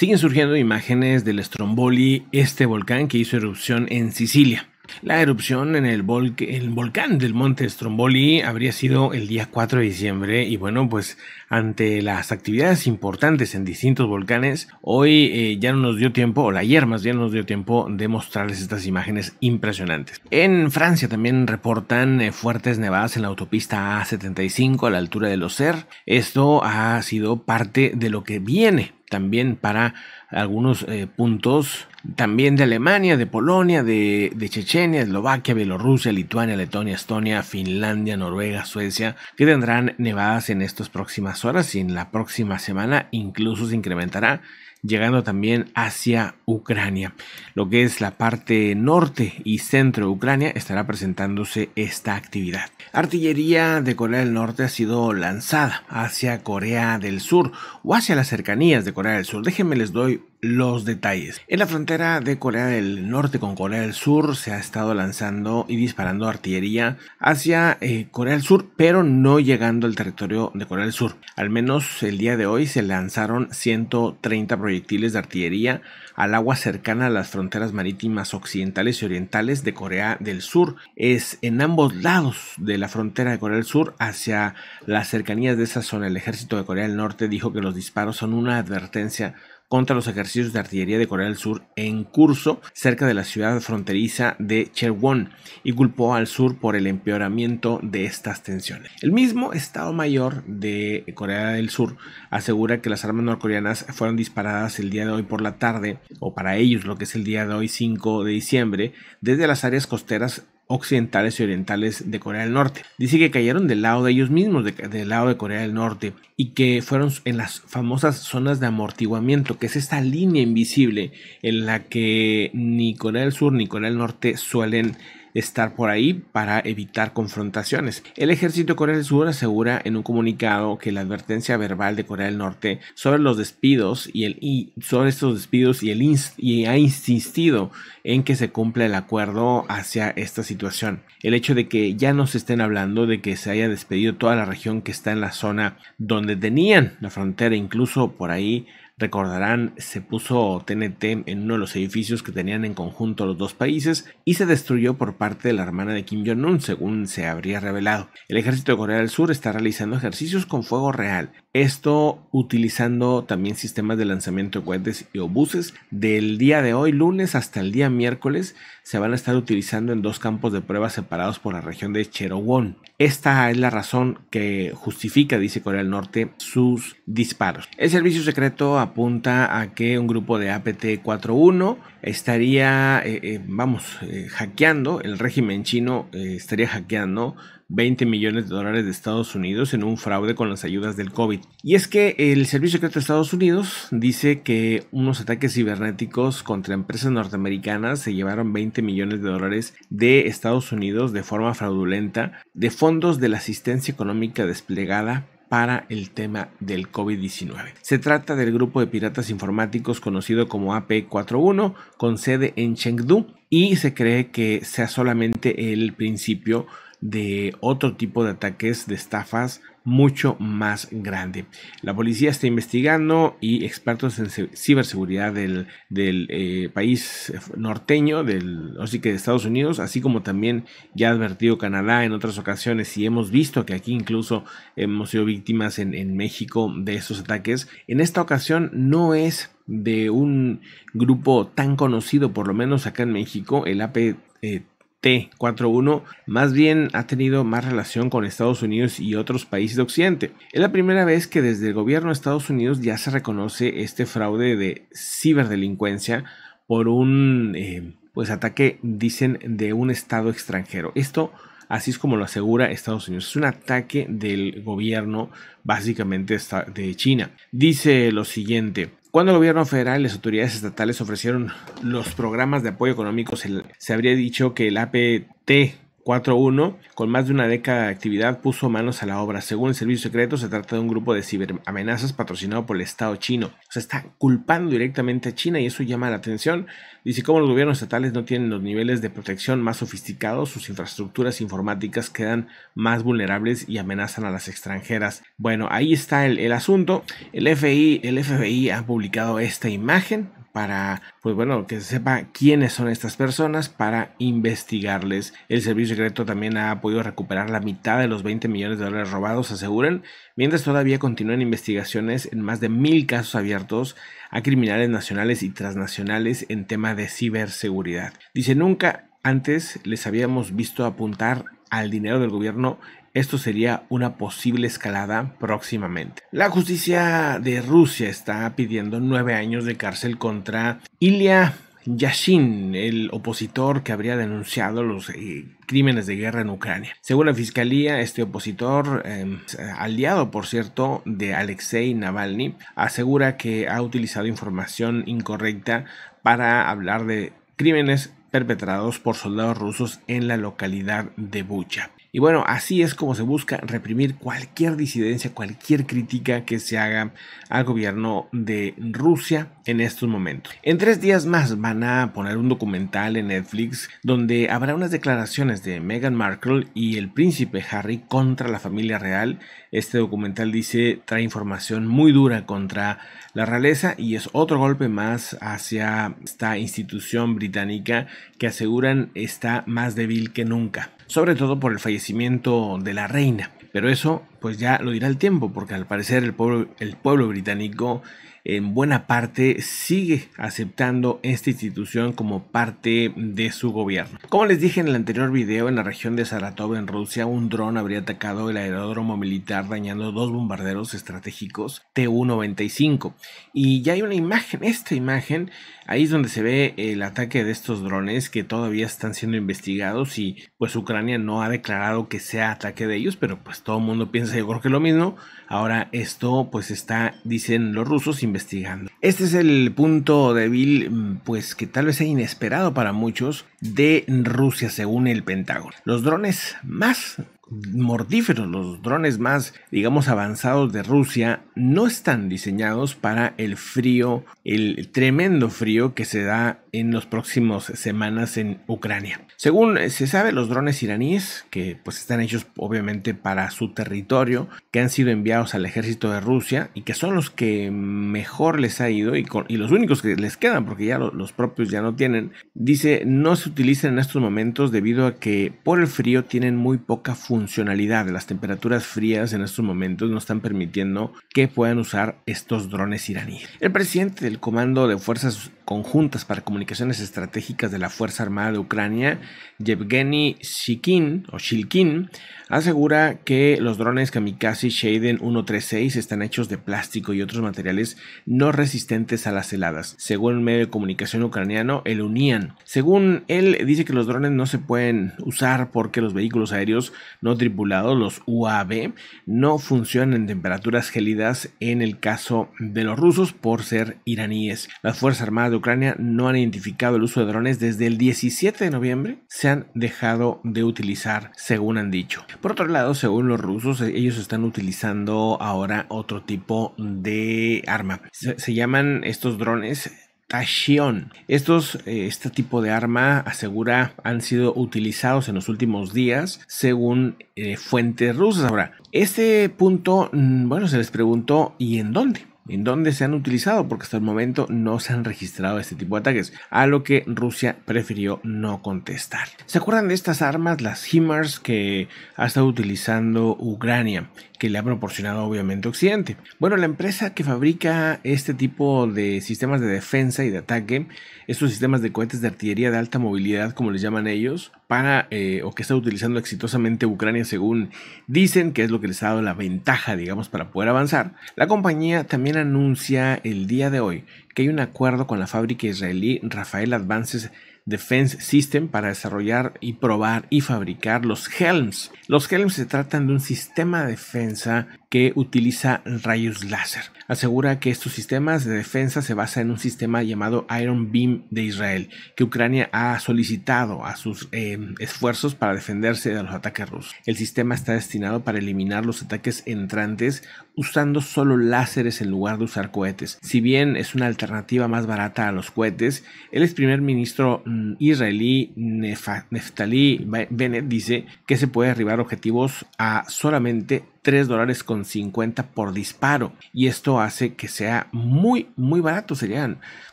Siguen surgiendo imágenes del Stromboli, este volcán que hizo erupción en Sicilia. La erupción en el, volcán del monte Stromboli habría sido el día 4 de diciembre y bueno, pues ante las actividades importantes en distintos volcanes, hoy eh, ya no nos dio tiempo, o ayer más bien nos dio tiempo de mostrarles estas imágenes impresionantes. En Francia también reportan eh, fuertes nevadas en la autopista A75 a la altura de Loser. Esto ha sido parte de lo que viene también para algunos eh, puntos también de Alemania, de Polonia, de, de, Chechenia, Eslovaquia, Bielorrusia, Lituania, Letonia, Estonia, Finlandia, Noruega, Suecia, que tendrán nevadas en estas próximas horas y en la próxima semana incluso se incrementará llegando también hacia Ucrania. Lo que es la parte norte y centro de Ucrania estará presentándose esta actividad. Artillería de Corea del Norte ha sido lanzada hacia Corea del Sur o hacia las cercanías de Corea del Sur. Déjenme les doy los detalles. En la frontera de Corea del Norte con Corea del Sur se ha estado lanzando y disparando artillería hacia eh, Corea del Sur, pero no llegando al territorio de Corea del Sur. Al menos el día de hoy se lanzaron 130 proyectos proyectiles de artillería al agua cercana a las fronteras marítimas occidentales y orientales de Corea del Sur. Es en ambos lados de la frontera de Corea del Sur hacia las cercanías de esa zona. El ejército de Corea del Norte dijo que los disparos son una advertencia contra los ejercicios de artillería de Corea del Sur en curso cerca de la ciudad fronteriza de Chewon y culpó al sur por el empeoramiento de estas tensiones. El mismo Estado Mayor de Corea del Sur asegura que las armas norcoreanas fueron disparadas el día de hoy por la tarde, o para ellos lo que es el día de hoy 5 de diciembre, desde las áreas costeras occidentales y orientales de Corea del Norte. Dice que cayeron del lado de ellos mismos, del lado de Corea del Norte, y que fueron en las famosas zonas de amortiguamiento, que es esta línea invisible en la que ni Corea del Sur ni Corea del Norte suelen estar por ahí para evitar confrontaciones. El ejército de del Sur asegura en un comunicado que la advertencia verbal de Corea del Norte sobre los despidos y el y sobre estos despidos y, el y ha insistido en que se cumpla el acuerdo hacia esta situación. El hecho de que ya no se estén hablando de que se haya despedido toda la región que está en la zona donde tenían la frontera, incluso por ahí Recordarán, se puso TNT en uno de los edificios que tenían en conjunto los dos países y se destruyó por parte de la hermana de Kim Jong-un, según se habría revelado. El ejército de Corea del Sur está realizando ejercicios con fuego real esto utilizando también sistemas de lanzamiento de cohetes y obuses. Del día de hoy, lunes hasta el día miércoles, se van a estar utilizando en dos campos de pruebas separados por la región de Cherowon. Esta es la razón que justifica, dice Corea del Norte, sus disparos. El servicio secreto apunta a que un grupo de APT-41 estaría, eh, eh, vamos, eh, hackeando, el régimen chino estaría hackeando 20 millones de dólares de Estados Unidos en un fraude con las ayudas del COVID. Y es que el Servicio Secreto de Estados Unidos dice que unos ataques cibernéticos contra empresas norteamericanas se llevaron 20 millones de dólares de Estados Unidos de forma fraudulenta de fondos de la asistencia económica desplegada para el tema del COVID-19. Se trata del grupo de piratas informáticos conocido como AP41, con sede en Chengdu, y se cree que sea solamente el principio de otro tipo de ataques de estafas mucho más grande. La policía está investigando y expertos en ciberseguridad del, del eh, país norteño, del, así que de Estados Unidos, así como también ya ha advertido Canadá en otras ocasiones y hemos visto que aquí incluso hemos sido víctimas en, México de esos ataques. En esta ocasión no es de un grupo tan conocido, por lo menos acá en México, el AP. E T41 más bien ha tenido más relación con Estados Unidos y otros países de Occidente. Es la primera vez que desde el gobierno de Estados Unidos ya se reconoce este fraude de ciberdelincuencia por un eh, pues ataque, dicen, de un estado extranjero. Esto Así es como lo asegura Estados Unidos. Es un ataque del gobierno básicamente de China. Dice lo siguiente, cuando el gobierno federal y las autoridades estatales ofrecieron los programas de apoyo económico, se, habría dicho que el APT 4.1, con más de una década de actividad, puso manos a la obra. Según el servicio secreto, se trata de un grupo de ciberamenazas patrocinado por el Estado chino. Se está culpando directamente a China y eso llama la atención. Dice cómo los gobiernos estatales no tienen los niveles de protección más sofisticados, sus infraestructuras informáticas quedan más vulnerables y amenazan a las extranjeras. Bueno, ahí está el, asunto. El el FBI ha publicado esta imagen para, pues bueno, que se sepa quiénes son estas personas para investigarles. El Servicio Secreto también ha podido recuperar la mitad de los 20 millones de dólares robados, aseguran, mientras todavía continúan investigaciones en más de mil casos abiertos a criminales nacionales y transnacionales en tema de ciberseguridad. Dice, nunca antes les habíamos visto apuntar al dinero del gobierno, esto sería una posible escalada próximamente. La justicia de Rusia está pidiendo nueve años de cárcel contra Ilya Yashin, el opositor que habría denunciado los eh, crímenes de guerra en Ucrania. Según la fiscalía, este opositor, em, aliado por cierto de Alexei Navalny, asegura que ha utilizado información incorrecta para hablar de crímenes perpetrados por soldados rusos en la localidad de Bucha. Y bueno, así es como se busca reprimir cualquier disidencia, cualquier crítica que se haga al gobierno de Rusia en estos momentos. En tres días más van a poner un documental en Netflix donde habrá unas declaraciones de Meghan Markle y el príncipe Harry contra la familia real. Este documental dice trae información muy dura contra la realeza y es otro golpe más hacia esta institución británica que aseguran está más débil que nunca sobre todo por el fallecimiento de la reina. Pero eso pues ya lo dirá el tiempo, porque al parecer el pueblo, el pueblo británico en buena parte sigue aceptando esta institución como parte de su gobierno. Como les dije en el anterior video, en la región de Saratov, en Rusia, un dron habría atacado el aeródromo militar dañando dos bombarderos estratégicos T-195. Y ya hay una imagen, esta imagen, ahí es donde se ve el ataque de estos drones que todavía están siendo investigados y pues Ucrania no ha declarado que sea ataque de ellos, pero pues todo el mundo piensa creo lo mismo. Ahora esto pues está, dicen los rusos, investigando. Este es el punto débil, mm, pues que tal vez sea inesperado para muchos, de Rusia según el Pentágono. Los drones más mordíferos, Los drones más, digamos, avanzados de Rusia no están diseñados para el frío, el tremendo frío que se da en las próximas semanas en Ucrania. Según se sabe, los drones iraníes, que pues están hechos obviamente para su territorio, que han sido enviados al ejército de Rusia y que son los que mejor les ha ido y, con, los únicos que les quedan, porque ya los propios ya no tienen, dice, no se utilizan en estos momentos debido a que por el frío tienen muy poca fuerza funcionalidad. Las temperaturas frías en estos momentos no están permitiendo que puedan usar estos drones iraníes. El presidente del Comando de Fuerzas conjuntas para comunicaciones estratégicas de la Fuerza Armada de Ucrania, Yevgeny Shikin, o Shilkin, asegura que los drones kamikaze Shaden 136 están hechos de plástico y otros materiales no resistentes a las heladas. Según el medio de comunicación ucraniano, el Unian. Según él, dice que los drones no se pueden usar porque los vehículos aéreos no tripulados, los UAV, no funcionan en temperaturas gélidas en el caso de los rusos por ser iraníes. Las Fuerzas Armadas Ucrania no han identificado el uso de drones desde el 17 de noviembre, se han dejado de utilizar, según han dicho. Por otro lado, según los rusos, e-, ellos están utilizando ahora otro tipo de arma. Se, llaman estos drones Tashion. Estos, eh, este tipo de arma, asegura, han sido utilizados en los últimos días, según eh, fuentes rusas. Ahora, este punto, mm, bueno, se les preguntó, ¿y en dónde? en dónde se han utilizado, porque hasta el momento no se han registrado este tipo de ataques, a lo que Rusia prefirió no contestar. ¿Se acuerdan de estas armas, las HIMARS, que ha estado utilizando Ucrania? que le ha proporcionado obviamente Occidente. Bueno, la empresa que fabrica este tipo de sistemas de defensa y de ataque, estos sistemas de cohetes de artillería de alta movilidad, como les llaman ellos, para eh, o que está utilizando exitosamente Ucrania, según dicen que es lo que les ha dado la ventaja, digamos, para poder avanzar. La compañía también anuncia el día de hoy que hay un acuerdo con la fábrica israelí Rafael Advances Defense System para desarrollar y probar y fabricar los Helms. Los Helms se tratan de un sistema de defensa que utiliza rayos láser. Asegura que estos sistemas de defensa se basan en un sistema llamado Iron Beam de Israel, que Ucrania ha solicitado a sus em, esfuerzos para defenderse de los ataques rusos. El sistema está destinado para eliminar los ataques entrantes usando solo láseres en lugar de usar cohetes. Si bien es una alternativa alternativa más barata a los cohetes, el ex primer ministro mm, israelí Neftali Bennett dice que se puede arribar objetivos a solamente 3 dólares con 50 por disparo. Y esto hace que sea muy, muy barato. Serían,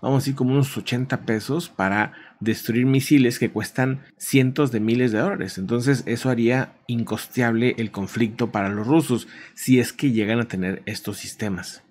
vamos a decir, como unos 80 pesos para destruir misiles que cuestan cientos de miles de dólares. Entonces eso haría incosteable el conflicto para los rusos si es que llegan a tener estos sistemas.